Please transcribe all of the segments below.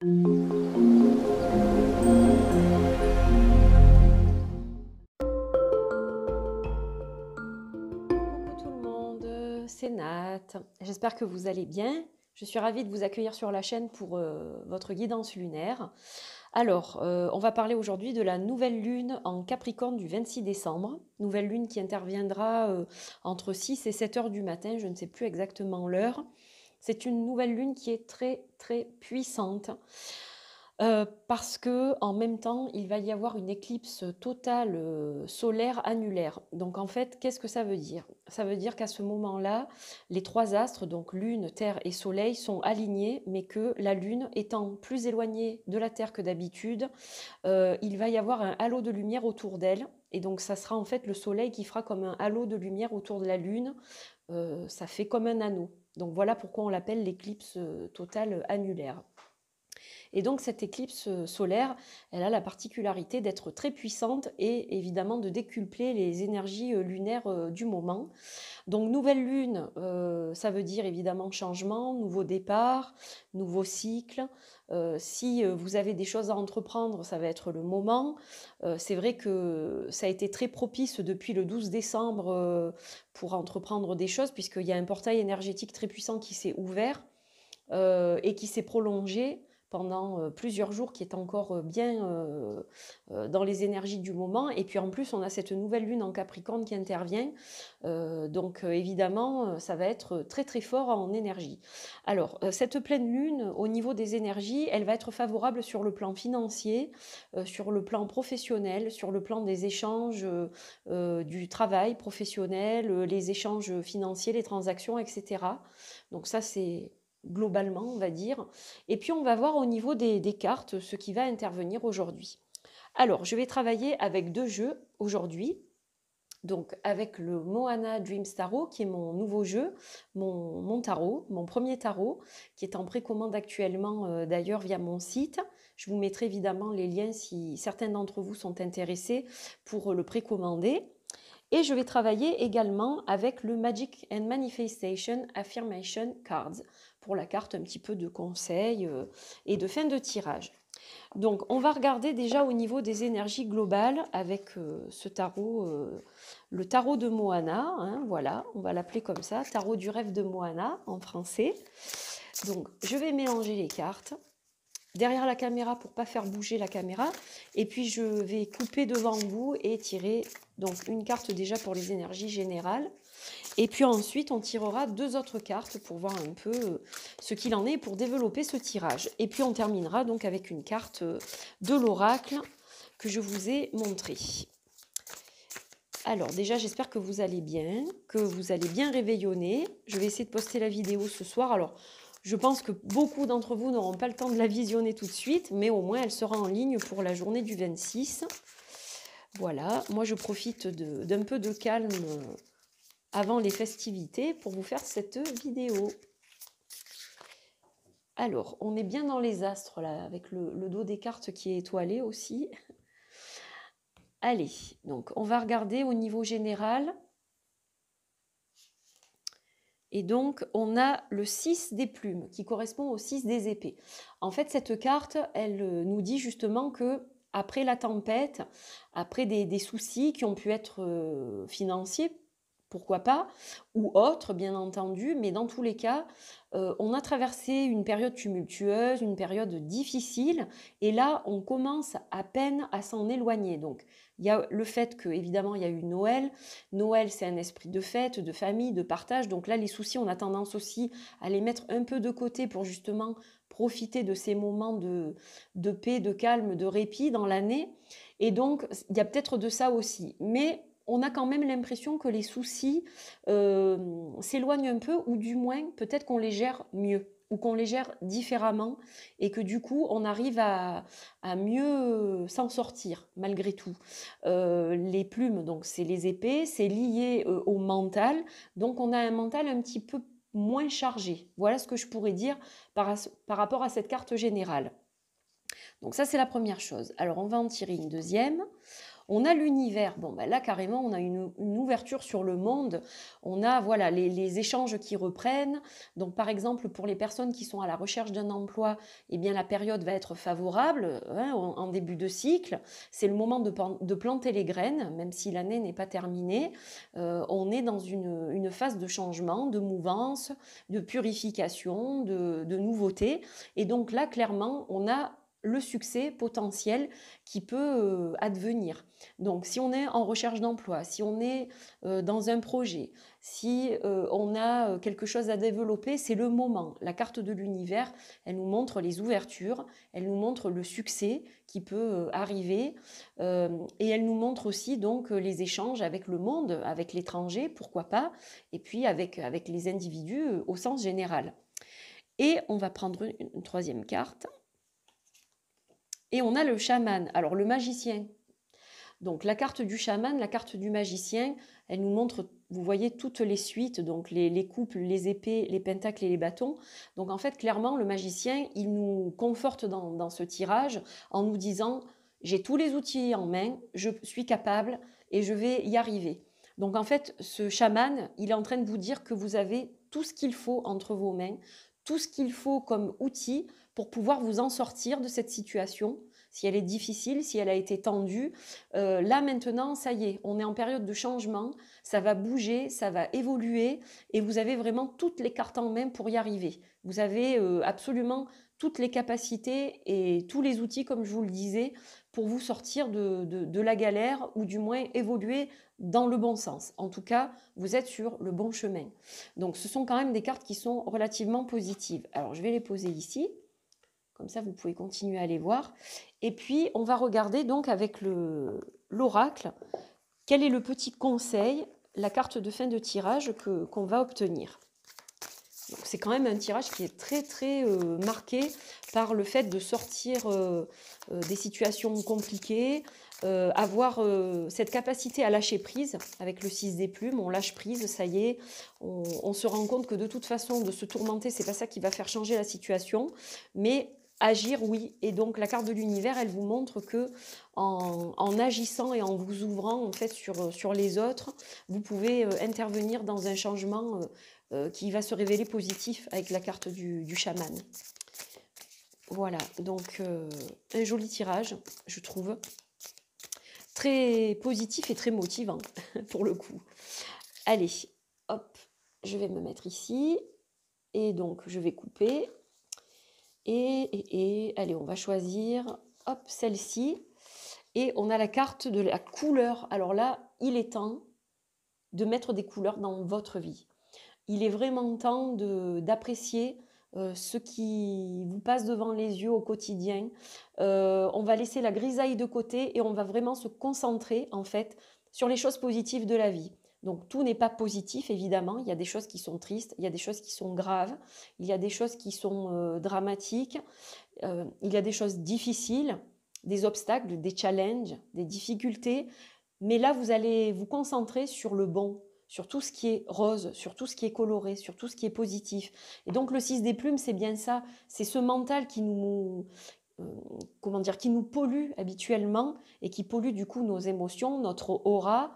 tout le monde, c'est J'espère que vous allez bien. Je suis ravie de vous accueillir sur la chaîne pour euh, votre guidance lunaire. Alors, euh, on va parler aujourd'hui de la nouvelle lune en Capricorne du 26 décembre. Nouvelle lune qui interviendra euh, entre 6 et 7 heures du matin, je ne sais plus exactement l'heure. C'est une nouvelle lune qui est très très puissante. Euh, parce que en même temps, il va y avoir une éclipse totale euh, solaire annulaire. Donc en fait, qu'est-ce que ça veut dire Ça veut dire qu'à ce moment-là, les trois astres, donc Lune, Terre et Soleil, sont alignés, mais que la Lune étant plus éloignée de la Terre que d'habitude, euh, il va y avoir un halo de lumière autour d'elle. Et donc ça sera en fait le Soleil qui fera comme un halo de lumière autour de la Lune. ça fait comme un anneau. Donc voilà pourquoi on l'appelle l'éclipse euh, totale annulaire. Et donc cette éclipse euh, solaire, elle a la particularité d'être très puissante et évidemment de décupler les énergies euh, lunaires du moment. Donc nouvelle lune, ça veut dire évidemment changement, nouveau départ, nouveau cycle, euh, si euh, vous avez des choses à entreprendre, ça va être le moment. Euh, c'est vrai que ça a été très propice depuis le 12 décembre pour entreprendre des choses, puisqu'il y a un portail énergétique très puissant qui s'est ouvert et qui s'est prolongé pendant euh, plusieurs jours qui est encore euh, bien euh, dans les énergies du moment. Et puis en plus, on a cette nouvelle lune en Capricorne qui intervient. donc évidemment, ça va être très très fort en énergie. Alors, cette pleine lune, au niveau des énergies, elle va être favorable sur le plan financier, sur le plan professionnel, sur le plan des échanges du travail professionnel, les échanges financiers, les transactions, etc. Donc ça, c'est globalement, on va dire. Et puis on va voir au niveau des, cartes ce qui va intervenir aujourd'hui. Alors, je vais travailler avec deux jeux aujourd'hui. Donc avec le Moana Dreams Tarot qui est mon nouveau jeu, mon, tarot, mon premier tarot, qui est en précommande actuellement euh, d'ailleurs via mon site. Je vous mettrai évidemment les liens si certains d'entre vous sont intéressés pour le précommander. Et je vais travailler également avec le Magic and Manifestation Affirmation Cards pour la carte un petit peu de conseil euh, et de fin de tirage. Donc on va regarder déjà au niveau des énergies globales avec euh, ce tarot, euh, le tarot de Moana, hein, voilà, on va l'appeler comme ça, tarot du rêve de Moana en français. Donc je vais mélanger les cartes derrière la caméra pour pas faire bouger la caméra. Et puis je vais couper devant vous et tirer donc une carte déjà pour les énergies générales. Et puis ensuite, on tirera deux autres cartes pour voir un peu euh, ce qu'il en est pour développer ce tirage. Et puis on terminera donc avec une carte euh, de l'oracle que je vous ai montrée. Alors déjà, j'espère que vous allez bien, que vous allez bien réveillonner. Je vais essayer de poster la vidéo ce soir. Alors, je pense que beaucoup d'entre vous n'auront pas le temps de la visionner tout de suite, mais au moins elle sera en ligne pour la journée du 26. Voilà, moi je profite d'un peu de calme avant les festivités pour vous faire cette vidéo. Alors, on est bien dans les astres là, avec le, le dos des cartes qui est étoilé aussi. Allez, donc on va regarder au niveau général et donc, on a le 6 des plumes qui correspond au 6 des épées. En fait, cette carte, elle euh, nous dit justement que après la tempête, après des, soucis qui ont pu être euh, financiers, pourquoi pas, ou autres, bien entendu, mais dans tous les cas, euh, on a traversé une période tumultueuse, une période difficile, et là, on commence à peine à s'en éloigner. Donc, il y a le fait que, évidemment, il y a eu Noël. Noël, c'est un esprit de fête, de famille, de partage. Donc là, les soucis, on a tendance aussi à les mettre un peu de côté pour justement profiter de ces moments de, de paix, de calme, de répit dans l'année. Et donc, il y a peut-être de ça aussi. Mais on a quand même l'impression que les soucis euh, s'éloignent un peu, ou du moins, peut-être qu'on les gère mieux ou qu'on les gère différemment et que du coup on arrive à, mieux s'en sortir malgré tout. Euh, les plumes, donc c'est les épées, c'est lié euh, au mental, donc on a un mental un petit peu moins chargé. Voilà ce que je pourrais dire par rapport à cette carte générale. Donc ça c'est la première chose. Alors on va en tirer une deuxième. On a l'univers. Bon, ben là, carrément, on a une, ouverture sur le monde. On a voilà les, échanges qui reprennent. Donc, par exemple, pour les personnes qui sont à la recherche d'un emploi, eh bien, la période va être favorable hein, en, début de cycle. C'est le moment de, planter les graines, même si l'année n'est pas terminée. Euh, on est dans une, phase de changement, de mouvance, de purification, de, de nouveauté. Et donc là, clairement, on a le succès potentiel qui peut euh, advenir. Donc si on est en recherche d'emploi, si on est euh, dans un projet, si euh, on a quelque chose à développer, c'est le moment. La carte de l'univers, elle nous montre les ouvertures, elle nous montre le succès qui peut arriver et elle nous montre aussi donc les échanges avec le monde, avec l'étranger, pourquoi pas, et puis avec, avec les individus au sens général. Et on va prendre une troisième carte et on a le chaman, alors le magicien. Donc la carte du chaman, la carte du magicien, elle nous montre, vous voyez, toutes les suites, donc les, couples, les épées, les pentacles et les bâtons. Donc en fait, clairement, le magicien, il nous conforte dans, ce tirage en nous disant, j'ai tous les outils en main, je suis capable et je vais y arriver. Donc en fait, ce chaman, il est en train de vous dire que vous avez tout ce qu'il faut entre vos mains, tout ce qu'il faut comme outil pour pouvoir vous en sortir de cette situation, si elle est difficile, si elle a été tendue. Euh, là maintenant, ça y est, on est en période de changement, ça va bouger, ça va évoluer, et vous avez vraiment toutes les cartes en main pour y arriver. Vous avez euh, absolument toutes les capacités et tous les outils, comme je vous le disais, pour vous sortir de, de, la galère ou du moins évoluer dans le bon sens. En tout cas, vous êtes sur le bon chemin. Donc ce sont quand même des cartes qui sont relativement positives. Alors je vais les poser ici. Comme ça, vous pouvez continuer à les voir. Et puis, on va regarder donc avec l'oracle quel est le petit conseil, la carte de fin de tirage qu'on va obtenir. C'est quand même un tirage qui est très très euh, marqué par le fait de sortir euh, euh, des situations compliquées, avoir cette capacité à lâcher prise avec le 6 des plumes, on lâche prise, ça y est, on, on se rend compte que de toute façon de se tourmenter, c'est pas ça qui va faire changer la situation, mais agir, oui. Et donc la carte de l'univers, elle vous montre que en, agissant et en vous ouvrant en fait sur, sur les autres, vous pouvez euh, intervenir dans un changement euh, euh, qui va se révéler positif avec la carte du, du chaman. Voilà, donc un joli tirage, je trouve. Très positif et très motivant, pour le coup. Allez, hop, je vais me mettre ici. Et donc, je vais couper. Et, allez, on va choisir hop, celle-ci. Et on a la carte de la couleur. Alors là, il est temps de mettre des couleurs dans votre vie. Il est vraiment temps d'apprécier euh, ce qui vous passe devant les yeux au quotidien. Euh, on va laisser la grisaille de côté et on va vraiment se concentrer en fait sur les choses positives de la vie. Donc tout n'est pas positif, évidemment. Il y a des choses qui sont tristes, il y a des choses qui sont graves, il y a des choses qui sont euh, dramatiques, euh, il y a des choses difficiles, des obstacles, des challenges, des difficultés. Mais là, vous allez vous concentrer sur le bon, sur tout ce qui est rose, sur tout ce qui est coloré, sur tout ce qui est positif. Et donc le 6 des plumes, c'est bien ça. C'est ce mental qui nous, euh, comment dire, qui nous pollue habituellement et qui pollue du coup nos émotions, notre aura,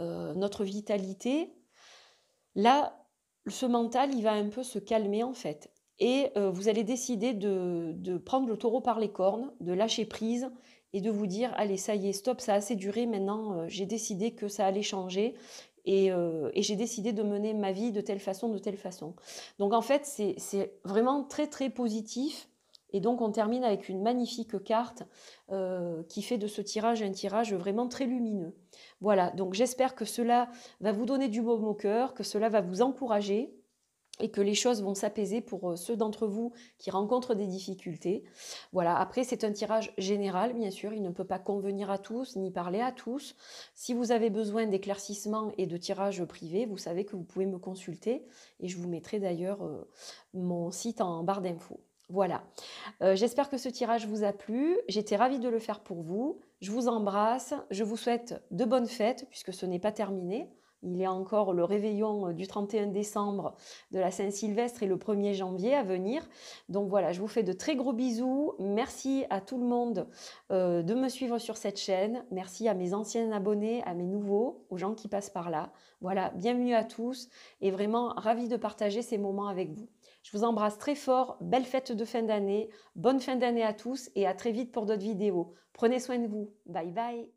euh, notre vitalité, là, ce mental, il va un peu se calmer en fait. Et euh, vous allez décider de, prendre le taureau par les cornes, de lâcher prise et de vous dire, allez, ça y est, stop, ça a assez duré, maintenant euh, j'ai décidé que ça allait changer et j'ai décidé de mener ma vie de telle façon, de telle façon. Donc en fait, c'est vraiment très, très positif et donc on termine avec une magnifique carte euh, qui fait de ce tirage un tirage vraiment très lumineux. Voilà, donc j'espère que cela va vous donner du mot au cœur, que cela va vous encourager et que les choses vont s'apaiser pour euh, ceux d'entre vous qui rencontrent des difficultés. Voilà, après c'est un tirage général, bien sûr, il ne peut pas convenir à tous, ni parler à tous. Si vous avez besoin d'éclaircissements et de tirages privés, vous savez que vous pouvez me consulter, et je vous mettrai d'ailleurs euh, mon site en barre d'infos. Voilà. Euh, j'espère que ce tirage vous a plu. J'étais ravie de le faire pour vous. Je vous embrasse. Je vous souhaite de bonnes fêtes puisque ce n'est pas terminé. Il y a encore le réveillon euh, du 31 décembre de la Saint-Sylvestre et le 1er janvier à venir. Donc voilà, je vous fais de très gros bisous. Merci à tout le monde euh, de me suivre sur cette chaîne. Merci à mes anciens abonnés, à mes nouveaux, aux gens qui passent par là. Voilà, bienvenue à tous et vraiment ravi de partager ces moments avec vous. Je vous embrasse très fort. Belle fête de fin d'année. Bonne fin d'année à tous et à très vite pour d'autres vidéos. Prenez soin de vous. Bye bye.